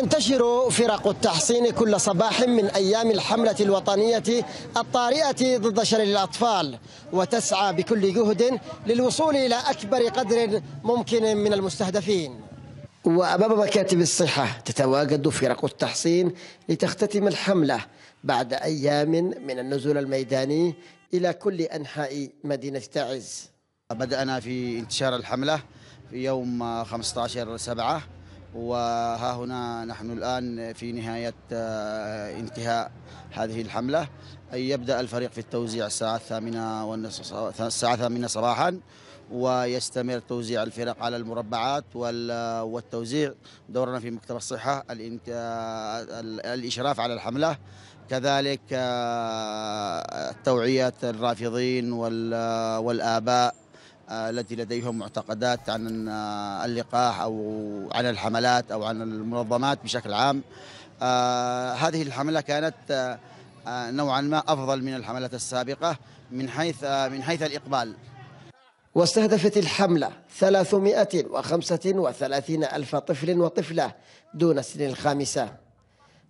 تنتشر فرق التحصين كل صباح من أيام الحملة الوطنية الطارئة ضد شلل الأطفال وتسعى بكل جهد للوصول إلى أكبر قدر ممكن من المستهدفين وأمام مكاتب الصحة تتواجد فرق التحصين لتختتم الحملة بعد أيام من النزول الميداني إلى كل أنحاء مدينة تعز بدأنا في انتشار الحملة في يوم 15 سبعة وها هنا نحن الآن في نهاية آه، انتهاء هذه الحملة أي يبدأ الفريق في التوزيع الساعة الثامنة والنصف الساعة الثامنة صباحا ويستمر توزيع الفرق على المربعات والتوزيع دورنا في مكتب الصحة الإشراف على الحملة كذلك آه، توعية الرافضين والآباء آه، التي لديهم معتقدات عن آه، اللقاح او عن الحملات او عن المنظمات بشكل عام. آه، هذه الحمله كانت نوعا ما افضل من الحملات السابقه من حيث من حيث الاقبال. واستهدفت الحملة 335 ألف طفل وطفلة دون سن الخامسة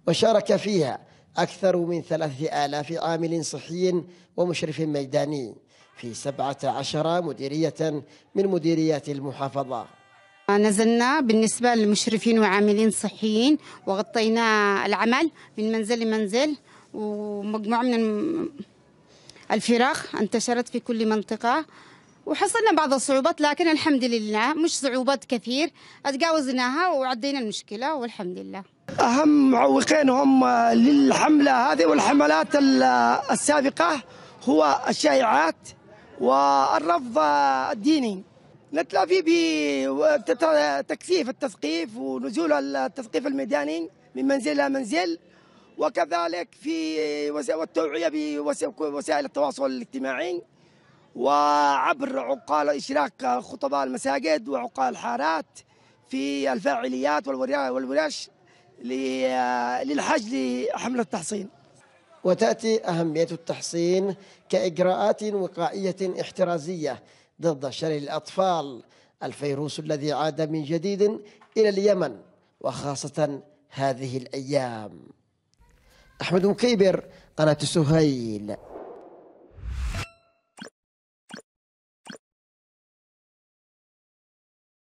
وشارك فيها أكثر من ثلاثة آلاف عامل صحي ومشرف ميداني في سبعة عشر مديرية من مديريات المحافظة نزلنا بالنسبة للمشرفين وعاملين صحيين وغطينا العمل من منزل لمنزل ومجموعة من الفراخ انتشرت في كل منطقة وحصلنا بعض الصعوبات لكن الحمد لله مش صعوبات كثير تجاوزناها وعدينا المشكلة والحمد لله أهم معوقين هم للحملة هذه والحملات السابقة هو الشائعات والرفض الديني نتلافي بتكثيف التثقيف ونزول التثقيف الميداني من منزل إلى منزل وكذلك في والتوعية بوسائل التواصل الاجتماعي وعبر عقال إشراك خطباء المساجد وعقال الحارات في الفاعليات والورش للحج لحملة التحصين وتأتي أهمية التحصين كإجراءات وقائية احترازية ضد شر الأطفال الفيروس الذي عاد من جديد إلى اليمن وخاصة هذه الأيام أحمد مكيبر قناة سهيل